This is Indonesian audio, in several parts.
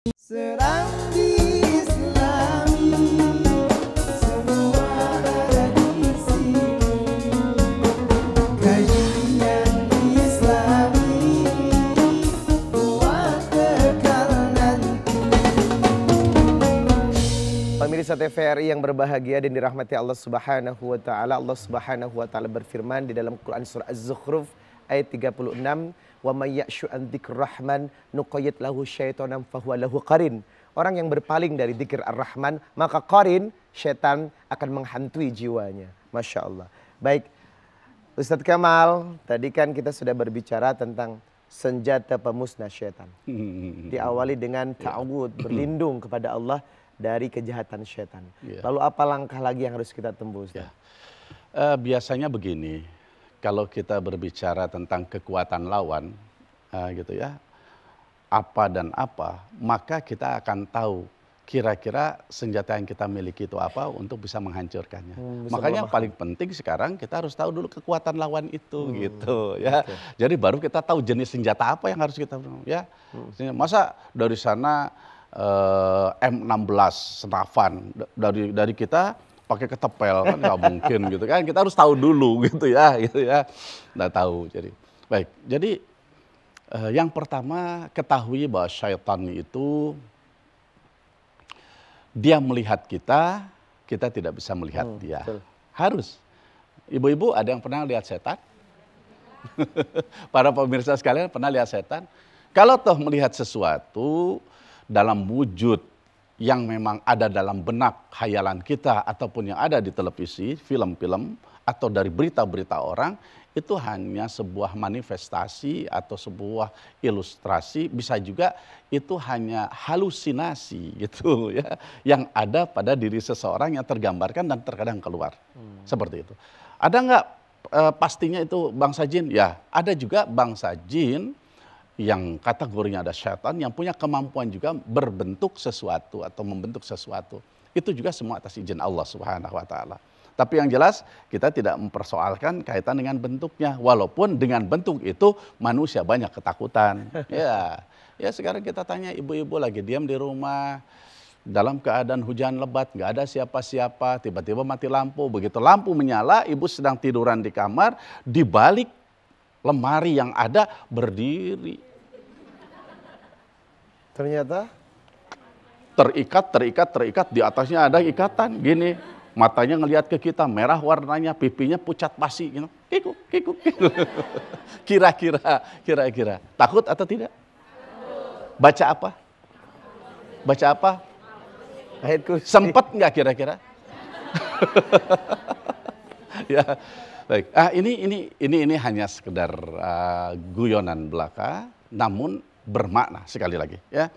Pemirsa TVRI yang berbahagia dan dirahmati Allah Subhanahu wa taala. Allah Subhanahu wa taala berfirman di dalam Quran surah Az-Zukhruf ayat 36 wa may rahman nuqayyid lahu syaitanan fahuwa lahu qarin. Orang yang berpaling dari zikir Ar-Rahman, maka qarin setan akan menghantui jiwanya. Masya Allah. Baik, Ustadz Kamal, tadi kan kita sudah berbicara tentang senjata pemusnah setan. Hmm. Diawali dengan ta'awud, berlindung kepada Allah dari kejahatan setan. Ya. Lalu apa langkah lagi yang harus kita tembus? Yeah. Ya. Uh, biasanya begini, kalau kita berbicara tentang kekuatan lawan, uh, gitu ya, apa dan apa, maka kita akan tahu kira-kira senjata yang kita miliki itu apa untuk bisa menghancurkannya. Hmm, bisa Makanya yang paling penting sekarang kita harus tahu dulu kekuatan lawan itu hmm, gitu ya. Okay. Jadi baru kita tahu jenis senjata apa yang harus kita ya. Hmm. Masa dari sana eh, M16 senapan dari dari kita pakai ketepel kan nggak mungkin gitu kan kita harus tahu dulu gitu ya gitu ya nggak tahu jadi baik jadi eh, yang pertama ketahui bahwa syaitan itu dia melihat kita kita tidak bisa melihat hmm, dia betul. harus ibu-ibu ada yang pernah lihat setan para pemirsa sekalian pernah lihat setan kalau toh melihat sesuatu dalam wujud yang memang ada dalam benak khayalan kita ataupun yang ada di televisi, film-film atau dari berita-berita orang itu hanya sebuah manifestasi atau sebuah ilustrasi bisa juga itu hanya halusinasi gitu ya yang ada pada diri seseorang yang tergambarkan dan terkadang keluar hmm. seperti itu ada nggak e, pastinya itu bangsa jin ya ada juga bangsa jin yang kategorinya ada setan yang punya kemampuan juga berbentuk sesuatu atau membentuk sesuatu. Itu juga semua atas izin Allah Subhanahu wa taala. Tapi yang jelas kita tidak mempersoalkan kaitan dengan bentuknya walaupun dengan bentuk itu manusia banyak ketakutan. Ya. Ya sekarang kita tanya ibu-ibu lagi diam di rumah dalam keadaan hujan lebat, nggak ada siapa-siapa, tiba-tiba mati lampu. Begitu lampu menyala, ibu sedang tiduran di kamar, di balik lemari yang ada berdiri Ternyata terikat, terikat, terikat. Di atasnya ada ikatan. Gini, matanya ngelihat ke kita merah warnanya, pipinya pucat pasi, gitu kiku, kiku, kiku. Kira-kira, kira-kira. Takut atau tidak? Baca apa? Baca apa? Ayat kursi. Sempet nggak kira-kira? ya, baik. Ah, ini ini ini ini hanya sekedar uh, guyonan belaka, namun bermakna sekali lagi ya.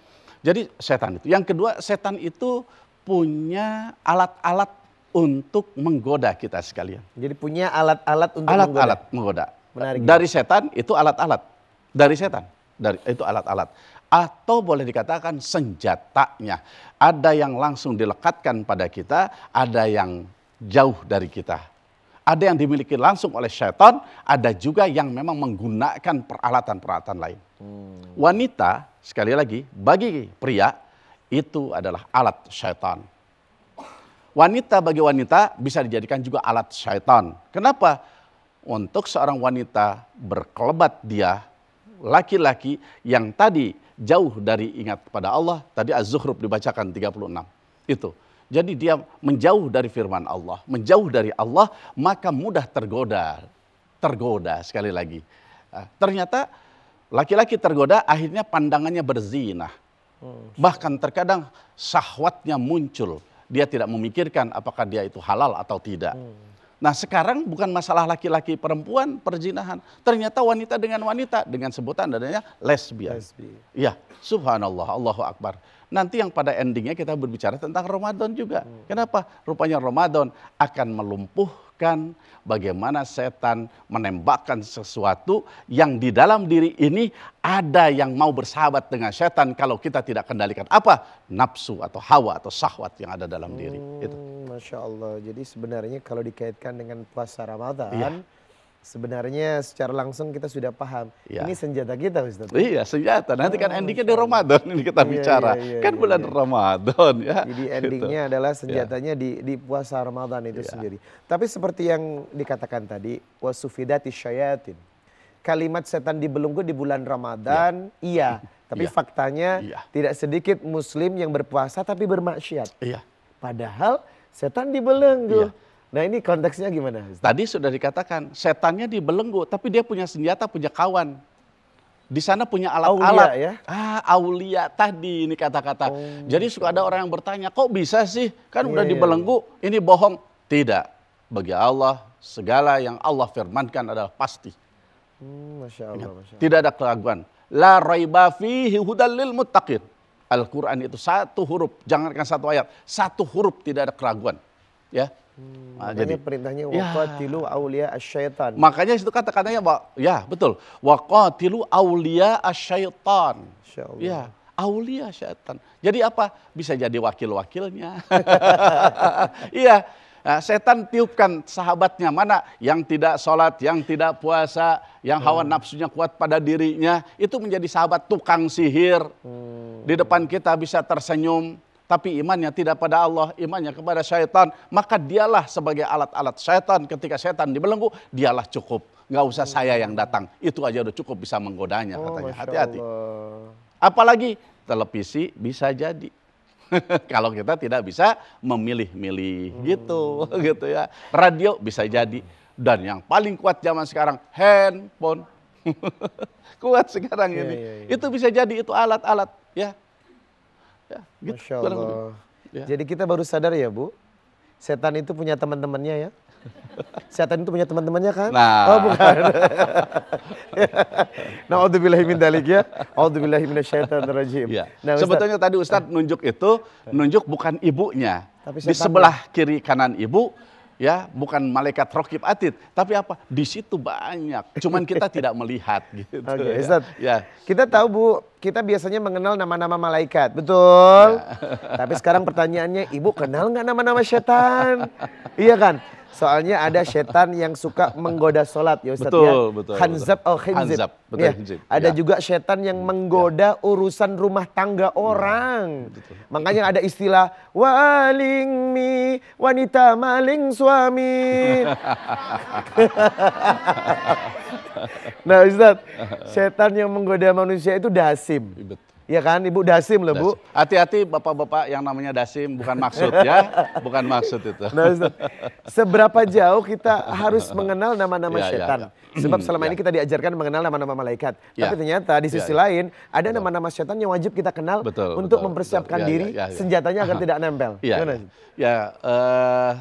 Jadi setan itu. Yang kedua, setan itu punya alat-alat untuk menggoda kita sekalian. Jadi punya alat-alat untuk alat -alat menggoda. Alat menggoda. Menarik. Dari setan itu alat-alat. Dari setan. Dari itu alat-alat. Atau boleh dikatakan senjatanya. Ada yang langsung dilekatkan pada kita, ada yang jauh dari kita. Ada yang dimiliki langsung oleh setan, ada juga yang memang menggunakan peralatan-peralatan lain. Hmm. Wanita, sekali lagi, bagi pria itu adalah alat syaitan. Wanita bagi wanita bisa dijadikan juga alat syaitan. Kenapa? Untuk seorang wanita berkelebat dia, laki-laki yang tadi jauh dari ingat kepada Allah, tadi Az-Zuhruf dibacakan 36. Itu. Jadi dia menjauh dari firman Allah, menjauh dari Allah maka mudah tergoda. Tergoda sekali lagi. Ah, ternyata Laki-laki tergoda akhirnya pandangannya berzina. Hmm. Bahkan terkadang syahwatnya muncul. Dia tidak memikirkan apakah dia itu halal atau tidak. Hmm. Nah sekarang bukan masalah laki-laki perempuan perzinahan. Ternyata wanita dengan wanita dengan sebutan adanya lesbian. Ya, subhanallah, Allahu Akbar nanti yang pada endingnya kita berbicara tentang Ramadan juga. Kenapa? Rupanya Ramadan akan melumpuhkan bagaimana setan menembakkan sesuatu yang di dalam diri ini ada yang mau bersahabat dengan setan kalau kita tidak kendalikan apa? Nafsu atau hawa atau syahwat yang ada dalam diri. Hmm, Itu. Masya Allah. Jadi sebenarnya kalau dikaitkan dengan puasa Ramadan, Iya. Sebenarnya secara langsung kita sudah paham. Ya. Ini senjata kita, Ustaz. Iya, senjata. Nanti kan oh, endingnya di Ramadan ini kita iya, iya bicara. Iya, iya, kan iya, bulan iya. Ramadan ya. Jadi gitu. endingnya gitu. adalah iya. senjatanya iya. di, di puasa Ramadan itu iya. sendiri. Tapi seperti yang dikatakan tadi, wasufidati syayatin. Kalimat setan dibelenggu di bulan Ramadan, iya. iya. Tapi iya. faktanya iya. tidak sedikit muslim yang berpuasa tapi bermaksiat. Iya. Padahal setan dibelenggu. Iya Nah ini konteksnya gimana? Tadi sudah dikatakan setannya dibelenggu, tapi dia punya senjata, punya kawan. Di sana punya alat-alat. Aulia, ya? Ah, aulia tadi ini kata-kata. Oh, Jadi suka ada orang yang bertanya, kok bisa sih? Kan yeah, udah iya, dibelenggu, yeah. ini bohong. Tidak. Bagi Allah, segala yang Allah firmankan adalah pasti. Hmm, Masya Allah, Masya Allah. Tidak ada keraguan. La raiba fihi hudalil muttaqin. Al-Quran itu satu huruf, jangankan satu ayat, satu huruf tidak ada keraguan. Ya, Hmm, nah, jadi perintahnya ya. waqatilu ya. aulia asyaitan. Makanya itu kata-katanya ya betul. Waqatilu aulia asyaitan. Ya, aulia syaitan. Jadi apa? Bisa jadi wakil-wakilnya. Iya. nah, setan tiupkan sahabatnya mana yang tidak sholat, yang tidak puasa, yang hawa hmm. nafsunya kuat pada dirinya, itu menjadi sahabat tukang sihir. Hmm. Di depan kita bisa tersenyum, tapi imannya tidak pada Allah, imannya kepada syaitan, maka dialah sebagai alat-alat syaitan. Ketika syaitan dibelenggu, dialah cukup. Nggak usah saya yang datang, itu aja udah cukup bisa menggodanya oh, katanya. Hati-hati. Apalagi televisi bisa jadi. Kalau kita tidak bisa memilih-milih hmm. gitu, gitu ya. Radio bisa jadi. Dan yang paling kuat zaman sekarang handphone. kuat sekarang iya, ini. ini. ya, ya. Itu bisa jadi itu alat-alat ya Ya, gitu. Masya Allah. ya. Jadi kita baru sadar ya Bu, setan itu punya teman-temannya ya. Setan itu punya teman-temannya kan? Nah. Oh bukan. Na'udzubillahi min dalik ya. A'udzubillahi minasyaitonir rajim. Ya. Nah, Ustaz. Sebetulnya tadi Ustadz nunjuk itu, nunjuk bukan ibunya. Tapi Di sebelah ya. kiri kanan ibu, ya bukan malaikat rokib atid tapi apa di situ banyak cuman kita tidak melihat gitu okay, ya. Ustaz. ya kita tahu Bu kita biasanya mengenal nama-nama malaikat betul ya. tapi sekarang pertanyaannya ibu kenal nggak nama-nama setan iya kan Soalnya ada setan yang suka menggoda sholat ya Ustaz ya. betul, ya. Betul, Hanzab betul. al Khinzib. Hanzab, ya, betul, ya. Ada juga setan yang ya. menggoda ya. urusan rumah tangga orang. Ya, Makanya ada istilah waling mi wanita maling suami. nah Ustaz, setan yang menggoda manusia itu dasim. Betul. Ya kan, Ibu Dasim loh Bu. Hati-hati bapak-bapak yang namanya Dasim, bukan maksud ya, bukan maksud itu. Nah, seberapa jauh kita harus mengenal nama-nama ya, setan? Ya, ya. Sebab selama ya. ini kita diajarkan mengenal nama-nama malaikat. Ya. Tapi ternyata di iya, sisi ya, ya. lain ada nama-nama setan yang wajib kita kenal betul, untuk betul, mempersiapkan betul. Iya, diri ya, ya, ya. senjatanya agar tidak nempel. Ya, ya. ya uh,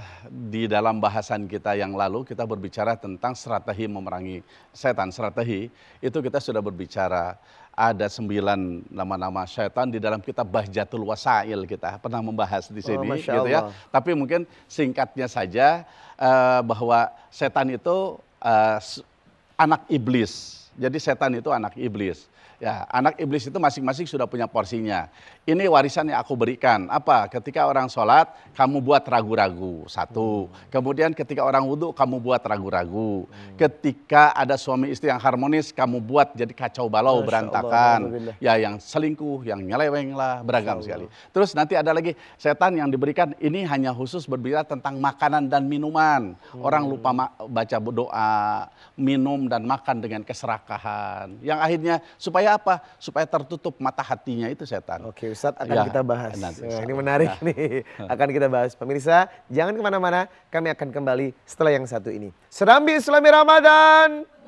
di dalam bahasan kita yang lalu kita berbicara tentang strategi memerangi setan. Strategi itu kita sudah berbicara ada sembilan nama nama-nama setan di dalam kitab Bahjatul Wasail kita pernah membahas di oh, sini oh, gitu ya. Tapi mungkin singkatnya saja uh, bahwa setan itu uh, anak iblis. Jadi setan itu anak iblis. Ya, anak iblis itu masing-masing sudah punya porsinya. Ini warisan yang aku berikan. Apa? Ketika orang sholat, kamu buat ragu-ragu. Satu. Hmm. Kemudian ketika orang wudhu, kamu buat ragu-ragu. Hmm. Ketika ada suami istri yang harmonis, kamu buat jadi kacau balau, Masya berantakan. Allah, ya, yang selingkuh, yang nyeleweng lah, beragam sekali. Terus nanti ada lagi setan yang diberikan. Ini hanya khusus berbicara tentang makanan dan minuman. Hmm. Orang lupa baca doa, minum dan makan dengan keserakahan. Yang akhirnya supaya apa? Supaya tertutup mata hatinya itu setan. Oke, Ustadz akan ya, kita bahas. Nanti, ini menarik ya. nih. Akan kita bahas. Pemirsa, jangan kemana-mana. Kami akan kembali setelah yang satu ini. Serambi Islami Ramadan.